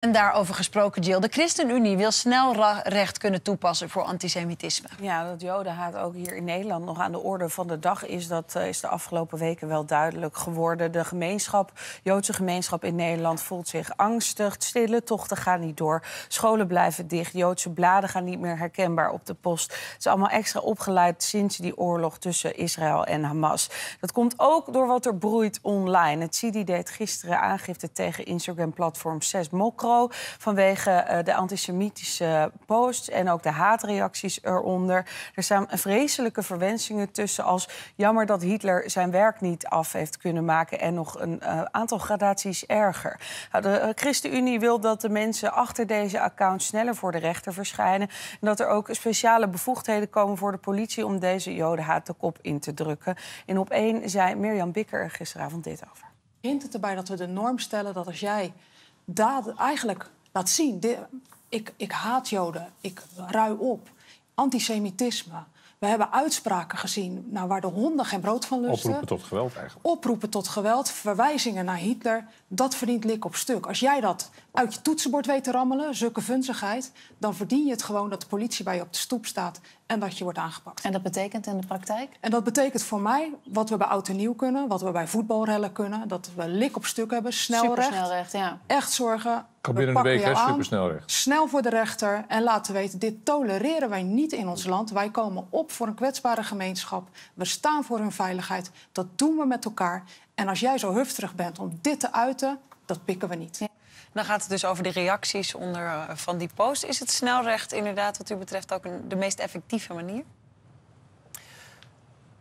En daarover gesproken, Jill. De ChristenUnie wil snel recht kunnen toepassen voor antisemitisme. Ja, dat jodenhaat ook hier in Nederland nog aan de orde van de dag is... dat eh, is de afgelopen weken wel duidelijk geworden. De gemeenschap, Joodse gemeenschap in Nederland voelt zich angstig. Stille tochten gaan niet door. Scholen blijven dicht. Joodse bladen gaan niet meer herkenbaar op de post. Het is allemaal extra opgeleid sinds die oorlog tussen Israël en Hamas. Dat komt ook door wat er broeit online. Het CD deed gisteren aangifte tegen Instagram-platform 6 Mokro vanwege eh, de antisemitische posts en ook de haatreacties eronder. Er staan vreselijke verwensingen tussen als jammer dat Hitler zijn werk niet af heeft kunnen maken en nog een eh, aantal gradaties erger. Nou, de eh, ChristenUnie wil dat de mensen achter deze account sneller voor de rechter verschijnen en dat er ook speciale bevoegdheden komen voor de politie om deze jodenhaat de kop in te drukken. En op één zei Mirjam Bikker gisteravond dit over. Hint het erbij dat we de norm stellen dat als jij eigenlijk laat zien. ik, ik haat Joden, ik rui op. Antisemitisme. We hebben uitspraken gezien nou, waar de honden geen brood van lusten. Oproepen tot geweld eigenlijk. Oproepen tot geweld, verwijzingen naar Hitler. Dat verdient lik op stuk. Als jij dat uit je toetsenbord weet te rammelen, zulke vunzigheid... dan verdien je het gewoon dat de politie bij je op de stoep staat en dat je wordt aangepakt. En dat betekent in de praktijk? En dat betekent voor mij wat we bij oud en nieuw kunnen, wat we bij voetbalrellen kunnen, dat we lik op stuk hebben, snel recht. ja. Echt zorgen. Kan binnen een week, hè, supersnelrecht. Snel voor de rechter en laten weten, dit tolereren wij niet in ons land. Wij komen op voor een kwetsbare gemeenschap. We staan voor hun veiligheid. Dat doen we met elkaar. En als jij zo heftig bent om dit te uiten, dat pikken we niet. Dan gaat het dus over de reacties onder, eh, van die post. Is het snelrecht inderdaad wat u betreft ook een, de meest effectieve manier?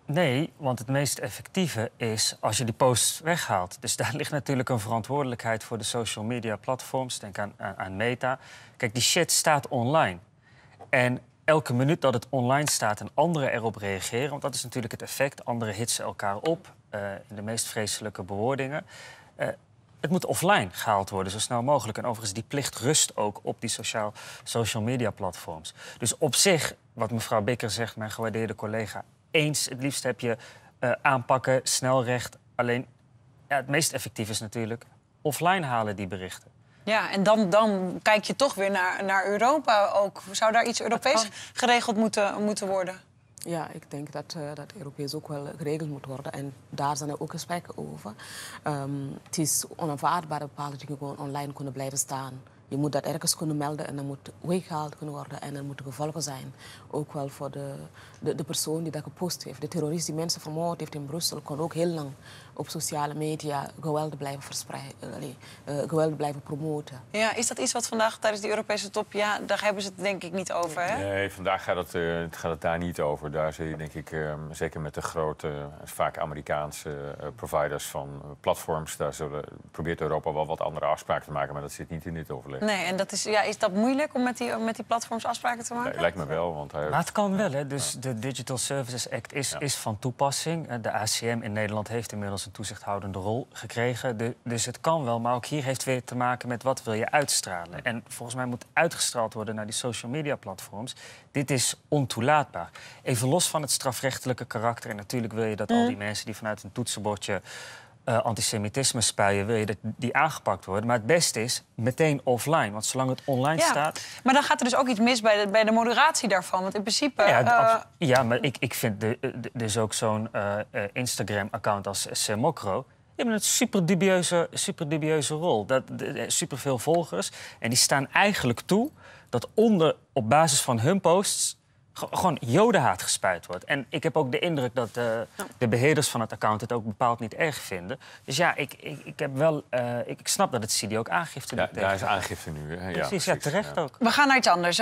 Nee, want het meest effectieve is als je die posts weghaalt. Dus daar ligt natuurlijk een verantwoordelijkheid voor de social media platforms. Denk aan, aan, Meta. Kijk, die shit staat online. En elke minuut dat het online staat en anderen erop reageren... want dat is natuurlijk het effect, anderen hitsen elkaar op... Eh, in de meest vreselijke bewoordingen... Eh, het moet offline gehaald worden, zo snel mogelijk. En overigens, die plicht rust ook op die sociaal, social media platforms. Dus op zich, wat mevrouw Bikker zegt, mijn gewaardeerde collega, eens. Het liefst heb je eh, aanpakken, snel recht. Alleen ja, het meest effectief is natuurlijk offline halen die berichten. Ja, en dan, dan kijk je toch weer naar, naar Europa ook. Zou daar iets Europees geregeld moeten, moeten worden? Ja, ik denk dat eh, dat Europees ook wel geregeld moet worden. En daar zijn er ook gesprekken over. Ehm, het is onaanvaardbaar dat bepaalde gewoon online kunnen blijven staan je moet dat ergens kunnen melden en dan moet weggehaald kunnen worden. En er moeten gevolgen zijn. Ook wel voor de, de, de, persoon die dat gepost heeft. De terrorist die mensen vermoord heeft in Brussel kon ook heel lang op sociale media geweld blijven verspreiden. Eh, eh, geweld blijven promoten. Ja, is dat iets wat vandaag tijdens die Europese top... Ja, daar hebben ze het denk ik niet over, hè? Nee, vandaag gaat het, eh, gaat het daar niet over. Daar zie je denk ik, ehm, zeker met de grote, vaak Amerikaanse providers van platforms... daar zullen, probeert Europa wel wat andere afspraken te maken. Maar dat zit niet in dit overleg. Nee, en dat is, ja, is dat moeilijk om met die, met die platforms afspraken te maken? lijkt me wel. Want hij... Maar het kan wel, hè? Dus de Digital Services Act is, is van toepassing. Eh, de ACM in Nederland heeft inmiddels een toezichthoudende rol gekregen. dus het kan wel, maar ook hier heeft weer te maken met wat wil je uitstralen. En volgens mij moet uitgestraald worden naar die social media platforms. Dit is ontoelaatbaar. Even los van het strafrechtelijke karakter. En natuurlijk wil je dat al mhm. die mensen die vanuit een toetsenbordje eh, antisemitisme spuien, wil je dat die aangepakt worden. Maar het beste is meteen offline, want zolang het online staat... Maar dan gaat er dus ook iets mis bij de, bij de moderatie daarvan. Want in principe... Ja, eh, maar ik, ik vind dus ook zo'n eh, Instagram-account als Semokro... Die hebben een super dubieuze, super dubieuze rol. Dat, superveel volgers. En die staan eigenlijk toe dat onder, op basis van hun posts gewoon jodenhaat gespuit wordt. En ik heb ook de indruk dat de, eh, de beheerders van het account het ook bepaald niet erg vinden. Dus ja, ik, ik, ik heb wel, eh, ik, snap dat het CD ook aangifte doet. Ja, daar is aangifte nu. Hè? Precies, ja, precies, ja terecht ook. We gaan naar iets anders.